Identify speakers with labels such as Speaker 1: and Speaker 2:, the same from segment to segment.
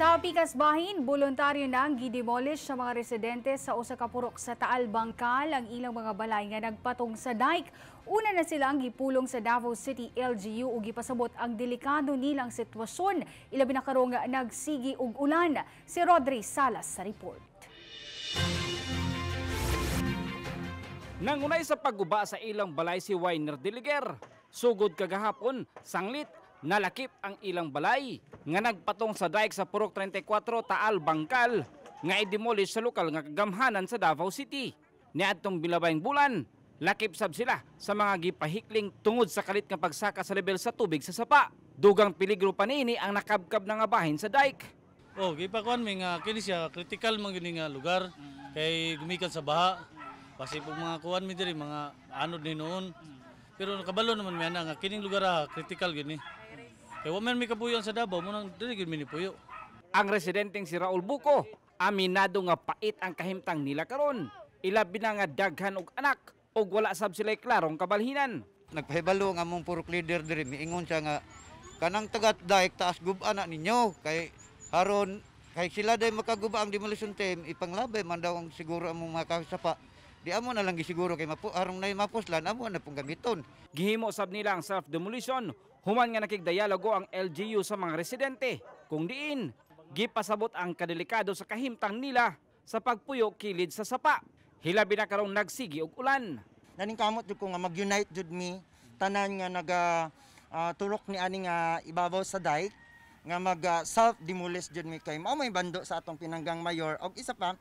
Speaker 1: Sa Picas Bahin, voluntaryo nang ang gidemolish sa mga residente sa Osakapurok sa Taal Bangkal ang ilang mga balay nga nagpatong sa dike. Una na sila ang gipulong sa Davao City LGU ug gipasabot ang delikado nilang sitwasyon ilabi na karong nagsigi og ulan. Si Rodri Salas sa report.
Speaker 2: Nangunay sa paguba sa ilang balay si Winer Deliger, Sugod kagahapon, sanglit nalakip ang ilang balay nga nagpatong sa dike sa Purok 34 Taal Bangkal nga i-demolish sa lokal nga kagamhanan sa Davao City. Niadtong bilabayng bulan, lakip sab sila sa mga gipahikling tungod sa kalit nga pagsaka sa level sa tubig sa sapa. Dugang peligro pa niini ang nakabkab na nga bahin sa dike.
Speaker 3: Oh, gipakuan mi nga kini siya critical man gini nga lugar kay gumikan sa baha. Kasi pag mga kuan mi diri mga anod ni noon. Pero kabalo naman mi ana nga kining lugar ha, ah, critical gini. Kaya waman may kapuyon sa Davao, munang mini puyo.
Speaker 2: Ang residenteng si Raul Buko, aminado nga pait ang kahimtang nila karon. Ilabi na nga daghan og anak og wala sab sila klarong kabalhinan. Nagpahibalo nga among
Speaker 4: purok leader diri miingon siya nga kanang tagat daik taas gubana ninyo kay haron kay sila day makaguba ang demolition team ipanglabay man daw ang siguro among makasapa di amo na lang gisiguro kay mapo arong nay mapuslan amo na pong gamiton gihimo sab nila ang
Speaker 2: self demolition Human nga nakigdayalogo ang LGU sa mga residente, kung diin, gipasabot ang kadelikado sa kahimtang nila sa pagpuyo kilid sa sapa.
Speaker 5: Hilabi na karong nagsigi og ulan. Naningkamot jud ko nga mag-unite jud mi tanan nga naga uh, turok ni ani nga ibabaw sa dike nga mag uh, ah, self demolish jud mi kay mao may bando sa atong pinanggang mayor og isa pa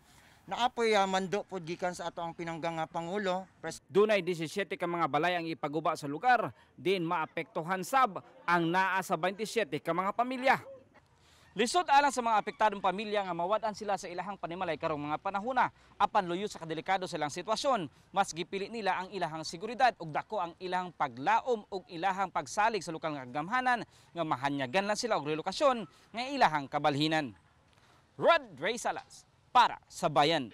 Speaker 5: Naapoy ah, mando pod gikan sa ato ang pinanggang ah, pangulo. Pres- Dunay 17 ka mga balay ang ipaguba sa lugar, din
Speaker 2: maapektuhan sab ang naa sa 27 ka mga pamilya. Lisod alang sa mga apektadong pamilya nga mawadan sila sa ilahang panimalay karong mga panahuna apan luyo sa kadelikado silang sitwasyon mas gipili nila ang ilahang seguridad ug dako ang ilahang paglaom ug ilahang pagsalig sa lokal nga kagamhanan nga mahanyagan lang sila og relokasyon nga ilahang kabalhinan Rod Ray Salas para sa bayan.